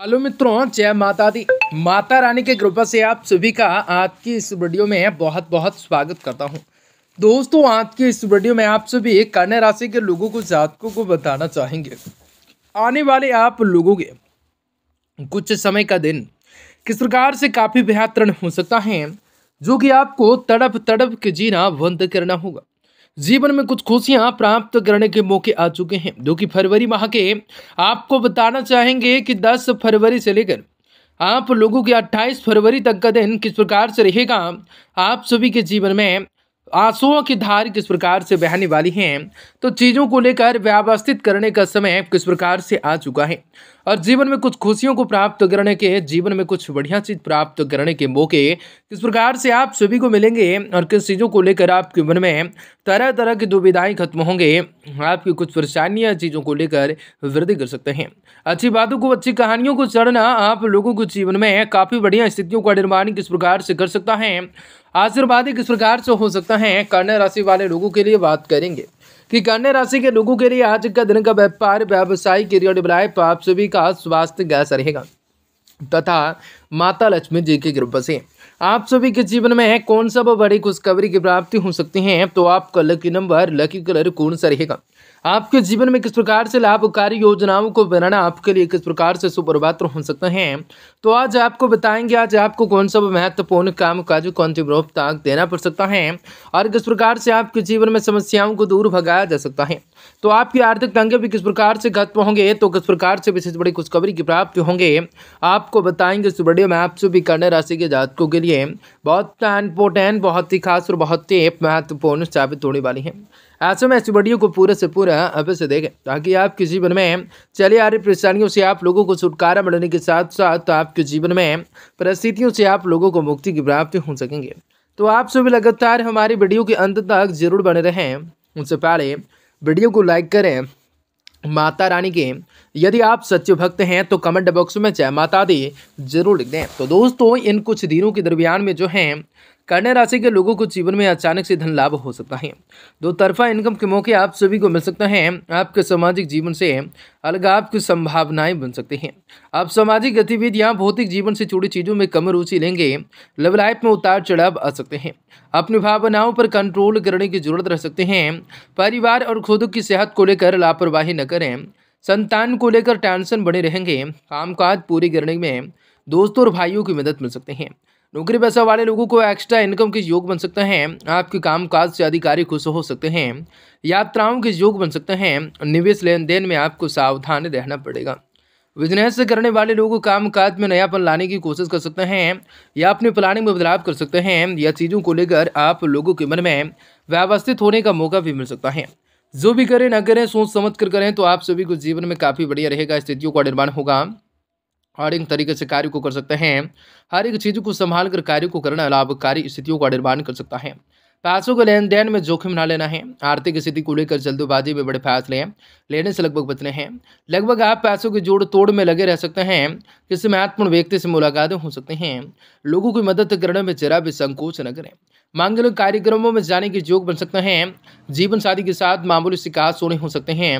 hello मित्रों जय माता दी माता रानी के कृपा से आप सभी का आज की इस वीडियो में बहुत बहुत स्वागत करता हूं दोस्तों आज की इस वीडियो में आप सभी कन्या राशि के लोगों को जातकों को बताना चाहेंगे आने वाले आप लोगों के कुछ समय का दिन किस प्रकार से काफ़ी बेहतरण हो सकता है जो कि आपको तड़प तड़प के जीना बंद करना होगा जीवन में कुछ खुशियां प्राप्त करने के मौके आ चुके हैं जो कि फरवरी माह के आपको बताना चाहेंगे कि 10 फरवरी से लेकर आप लोगों के 28 फरवरी तक का दिन किस प्रकार से रहेगा आप सभी के जीवन में आंसुओं की धार किस प्रकार से बहने वाली हैं तो चीज़ों को लेकर व्यवस्थित करने का समय किस प्रकार से आ चुका है और जीवन में कुछ खुशियों को प्राप्त करने के जीवन में कुछ बढ़िया चीज़ प्राप्त करने के मौके किस प्रकार से आप सभी को मिलेंगे और किस चीज़ों को लेकर आपके मन में तरह तरह की दुविधाएं खत्म होंगे आपकी कुछ परेशानियाँ चीज़ों को लेकर वृद्धि कर सकते हैं अच्छी बातों को अच्छी कहानियों को चढ़ना आप लोगों के जीवन में काफ़ी बढ़िया स्थितियों का निर्माण किस प्रकार से कर सकता है आशीर्वाद किस प्रकार से हो सकता है कन्या राशि वाले लोगों के लिए बात करेंगे कि कन्या राशि के लोगों के लिए आज का दिन का व्यापार व्यवसाय करियर लाइफ आप सभी का स्वास्थ्य गैस रहेगा तथा माता लक्ष्मी जी की कृपा से आप सभी के जीवन में कौन सा बड़ी खुशखबरी की प्राप्ति हो सकती है तो आपका लकी नंबर लकी कलर कौन सा रहेगा आपके जीवन में किस प्रकार से लाभकारी योजनाओं को बनाना आपके लिए किस प्रकार से सुप्रभात हो सकते हैं तो आज आपको बताएंगे आज आपको कौन सा महत्वपूर्ण काम काज कौन सी रूप देना पड़ सकता है और किस प्रकार से आपके जीवन में समस्याओं को दूर भगाया जा सकता है तो आपकी आर्थिक टांगे भी किस प्रकार से खत्म होंगे तो किस प्रकार से विशेष बड़ी खुशखबरी की प्राप्ति होंगे आपको बताएंगे इस वीडियो में आप सभी कन्या राशि के जातकों के लिए बहुत इंपोर्टेंट बहुत ही खास और बहुत ही महत्वपूर्ण साबित होने वाली है ऐसे में इस वीडियो को पूरे से पूरा अभी से देखें ताकि आपके जीवन में चली आ रही परेशानियों से आप लोगों को छुटकारा मिलने के साथ साथ तो आपके जीवन में परिस्थितियों से आप लोगों को मुक्ति की प्राप्ति हो सकेंगे तो आप सभी लगातार हमारी वीडियो के अंत तक जरूर बने रहें उनसे पहले वीडियो को लाइक करें माता रानी के यदि आप सच्चे भक्त हैं तो कमेंट बॉक्स में जय माता दी जरूर लिख दें तो दोस्तों इन कुछ दिनों के दरमियान में जो हैं कन्या राशि के लोगों को जीवन में अचानक से धन लाभ हो सकता है दो तरफा इनकम के मौके आप सभी को मिल सकते हैं आपके सामाजिक जीवन से अलगाव की संभावनाएं बन सकती हैं आप सामाजिक गतिविधियां भौतिक जीवन से जुड़ी चीज़ों में कम रुचि लेंगे लव लाइफ में उतार चढ़ाव आ सकते हैं अपनी भावनाओं पर कंट्रोल करने की जरूरत रह सकते हैं परिवार और खुद की सेहत को लेकर लापरवाही न करें संतान को लेकर टेंशन बने रहेंगे कामकाज पूरी करने में दोस्तों और भाइयों की मदद मिल सकते हैं नौकरी पैसा वाले लोगों को एक्स्ट्रा इनकम के योग बन सकते हैं आपके काम काज से अधिकारी खुश हो सकते हैं यात्राओं के योग बन सकते हैं निवेश लेन देन में आपको सावधान रहना पड़ेगा बिजनेस करने वाले लोग काम काज में नयापन लाने की कोशिश कर सकते हैं या अपने प्लानिंग में बदलाव कर सकते हैं या चीज़ों को लेकर आप लोगों के मन में व्यवस्थित होने का मौका भी मिल सकता है जो भी करें ना करें सोच समझ कर करें तो आप सभी को जीवन में काफ़ी बढ़िया रहेगा स्थितियों का निर्माण होगा हर एक तरीके से कार्य को कर सकते हैं हर एक चीज़ को संभाल कर कार्य को करना लाभकारी स्थितियों का निर्माण कर सकता है पैसों के लेन देन में जोखिम ना लेना है आर्थिक स्थिति को लेकर जल्दबाजी में बड़े फैसले लेने से लगभग बचने हैं लगभग आप पैसों की जोड़ तोड़ में लगे रह सकते हैं किसी महत्वपूर्ण व्यक्ति से मुलाकातें हो सकती हैं लोगों की मदद करने में जरा भी संकोच न करें मांगलिक कार्यक्रमों में जाने के योग बन सकते हैं जीवन साथी के साथ मामूली शिकायत सोने हो सकते हैं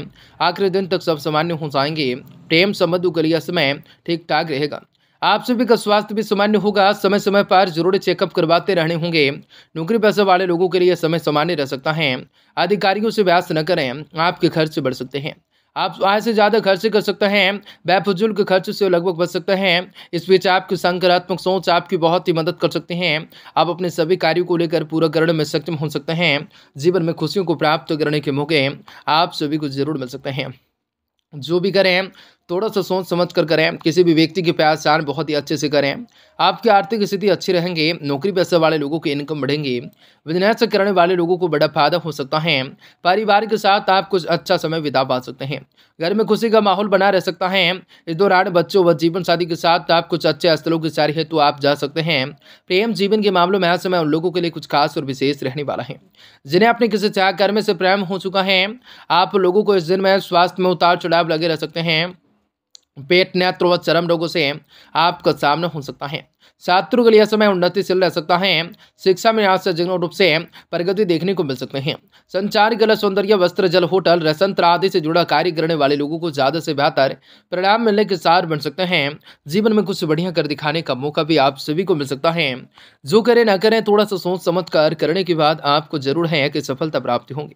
आखिरी दिन तक सब सामान्य हो जाएंगे प्रेम संबंध उगलिया समय ठीक ठाक रहेगा आप सभी का स्वास्थ्य भी सामान्य होगा समय समय पर जरूरी चेकअप करवाते रहने होंगे नौकरी पैसे वाले लोगों के लिए समय सामान्य रह सकता है अधिकारियों से व्यास न करें आपके खर्च बढ़ सकते हैं आप आय से ज़्यादा खर्च कर सकते हैं बेफजूल के खर्च से लगभग बच सकते हैं इस बीच आपकी सकारात्मक सोच आपकी बहुत ही मदद कर सकते हैं आप अपने सभी कार्यों को लेकर पूरा करने में सक्षम हो सकते हैं जीवन में खुशियों को प्राप्त करने के मौके आप सभी को जरूर मिल सकते हैं जो भी करें थोड़ा सा सोच समझ कर करें किसी भी व्यक्ति की पहचान बहुत ही अच्छे से करें आपकी आर्थिक स्थिति अच्छी रहेंगे नौकरी पैसे वाले लोगों की इनकम बढ़ेंगी बिजनेस करने वाले लोगों को बड़ा फायदा हो सकता है परिवार के साथ आप कुछ अच्छा समय बिता पा सकते हैं घर में खुशी का माहौल बना रह सकता है इस दौरान बच्चों व जीवन साथी के साथ आप कुछ अच्छे स्थलों की सारी हेतु आप जा सकते हैं प्रेम जीवन के मामलों में समय उन लोगों के लिए कुछ खास और विशेष रहने वाला है जिन्हें अपने किसी चाह कर्म से प्रेम हो चुका है आप लोगों को इस दिन में स्वास्थ्य में उतार चढ़ाव लगे रह सकते हैं पेट नेत्र व चरम रोगों से आपका सामना हो सकता है छात्रों के लिए समय उन्नतिशील रह सकता है शिक्षा में आश्चर्यजनक रूप से प्रगति देखने को मिल सकते हैं संचार कला सौंदर्य वस्त्र जल होटल रसंत्र आदि से जुड़ा कार्य करने वाले लोगों को ज़्यादा से बेहतर परिणाम मिलने के सार बन सकते हैं जीवन में कुछ बढ़िया कर दिखाने का मौका भी आप सभी को मिल सकता है जो करें ना करें थोड़ा सा सोच समझ कर करने के बाद आपको जरूर है कि सफलता प्राप्ति होंगी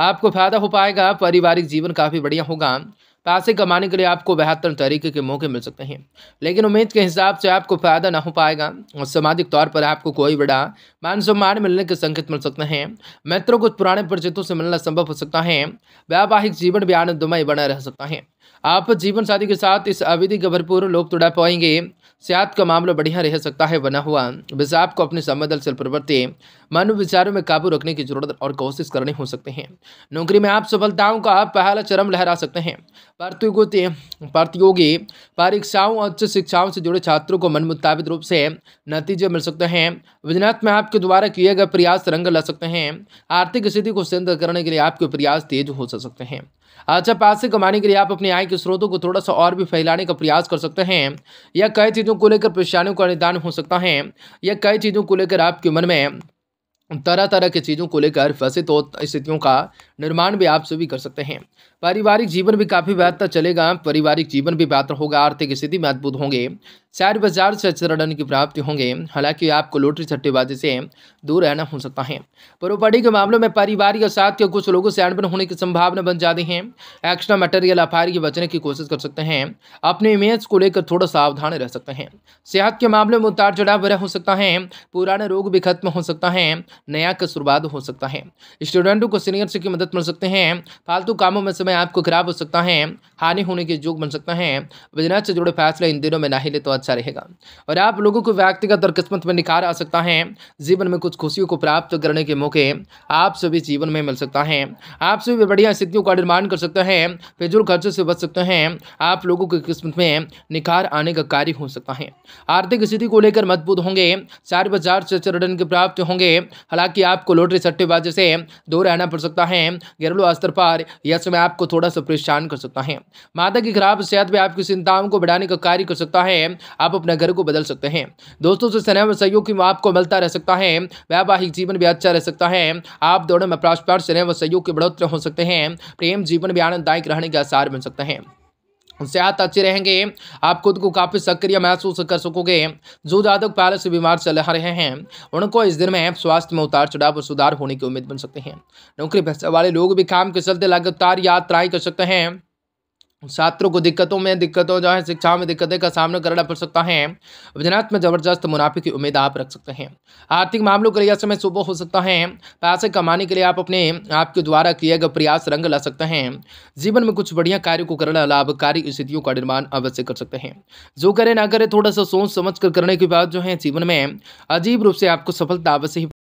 आपको फायदा हो पाएगा पारिवारिक जीवन काफ़ी बढ़िया होगा पैसे कमाने के लिए आपको बेहतर तरीके के मौके मिल सकते हैं लेकिन उम्मीद के हिसाब से आपको फ़ायदा ना हो पाएगा और सामाजिक तौर पर आपको कोई बड़ा मान सम्मान मिलने के संकेत मिल सकते हैं मित्रों को पुराने परिचितों से मिलना संभव हो सकता है वैवाहिक जीवन भी आनंदमय बना रह सकता है आप जीवन साथी के साथ इस अविधि के भरपूर लोग तुड़ा पाएंगे सियात का मामला बढ़िया रह सकता है बना हुआ वैसे आपको अपने संवेदनशील प्रवृत्ति मन विचारों में काबू रखने की जरूरत और कोशिश करनी हो सकते हैं नौकरी में आप सफलताओं का आप पहला चरम लहरा सकते हैं प्रतियोगि प्रतियोगी परीक्षाओं और उच्च शिक्षाओं से जुड़े छात्रों को मन मुताबिक रूप से नतीजे मिल सकते हैं विजनाथ में आपके द्वारा किए गए प्रयास रंग ला सकते हैं आर्थिक स्थिति को सिद्ध करने के लिए आपके प्रयास तेज हो सकते हैं अच्छा पैसे कमाने के लिए आप अपनी आय के स्रोतों को थोड़ा सा और भी फैलाने का प्रयास कर सकते हैं या कई चीज़ों को लेकर परेशानियों का निदान हो सकता है या कई चीज़ों को लेकर आपके मन में तरह तरह की चीज़ों को लेकर फंसे तो स्थितियों का निर्माण भी आप सभी कर सकते हैं पारिवारिक जीवन भी काफ़ी बेहतर तो चलेगा पारिवारिक जीवन भी बेहतर होगा आर्थिक स्थिति में अद्भुत होंगे शेयर बाजार से अच्छे रिटर्न की प्राप्ति होंगे हालांकि आपको लोटरी सट्टेबाजी से दूर रहना हो सकता है प्रॉपर्टी के मामलों में पारिवारिक और साथ के कुछ लोगों से अनबन होने की संभावना बन जाती है एक्स्ट्रा मटेरियल अफायर की बचने की कोशिश कर सकते हैं अपने इमेज को लेकर थोड़ा सावधान रह सकते हैं सेहत के मामले में उतार चढ़ाव भरा हो सकता है पुराने रोग भी खत्म हो सकता है नया का शुरुआत हो सकता है स्टूडेंटों को सीनियर की मदद मिल सकते हैं फालतू कामों में समय में आपको खराब हो सकता है हानि होने के योग बन सकता है बिजनेस से जुड़े फैसले इन दिनों में ना ही ले तो अच्छा रहेगा और आप लोगों को व्यक्तिगत और किस्मत में निखार आ सकता है जीवन में कुछ खुशियों को प्राप्त करने के मौके आप सभी जीवन में मिल सकता है आप सभी बढ़िया स्थितियों का निर्माण कर सकते हैं फिजुल खर्चों से बच सकते हैं आप लोगों की किस्मत में निखार आने का कार्य हो सकता है आर्थिक स्थिति को लेकर मजबूत होंगे चार बाजार से चरण के प्राप्त होंगे हालांकि आपको लोटरी सट्टेबाजी से दूर रहना पड़ सकता है घरेलू स्तर पर यह समय आपको आपको थोड़ा सा परेशान कर सकता है माता की खराब सेहत भी आपकी चिंताओं को बढ़ाने का कार्य कर सकता है आप अपने घर को बदल सकते हैं दोस्तों से स्नेह में सहयोग आपको मिलता रह सकता है वैवाहिक जीवन भी अच्छा रह सकता है आप दोनों में परस्पर स्नेह व सहयोग के बढ़ोतरी हो सकते हैं प्रेम जीवन भी आनंददायक रहने के आसार बन सकते हैं सेहत अच्छे रहेंगे आप खुद को काफ़ी सक्रिय महसूस कर सकोगे जो जातक पहले से बीमार चल रहे हैं उनको इस दिन में स्वास्थ्य में उतार चढ़ाव और सुधार होने की उम्मीद बन सकते हैं नौकरी पैसे वाले लोग भी काम के चलते लगातार यात्राएं कर सकते हैं छात्रों को दिक्कतों में दिक्कतों जो है शिक्षा में दिक्कतें का सामना करना पड़ सकता है विजनाथ में जबरदस्त मुनाफे की उम्मीद आप रख सकते हैं आर्थिक मामलों के लिए यह समय सुबह हो सकता है पैसे कमाने के लिए आप अपने आपके द्वारा किए गए प्रयास रंग ला सकते हैं जीवन में कुछ बढ़िया कार्यों को करना लाभकारी स्थितियों का निर्माण अवश्य कर सकते हैं जो करें ना करें थोड़ा सा सोच समझ कर करने के बाद जो है जीवन में अजीब रूप से आपको सफलता अवश्य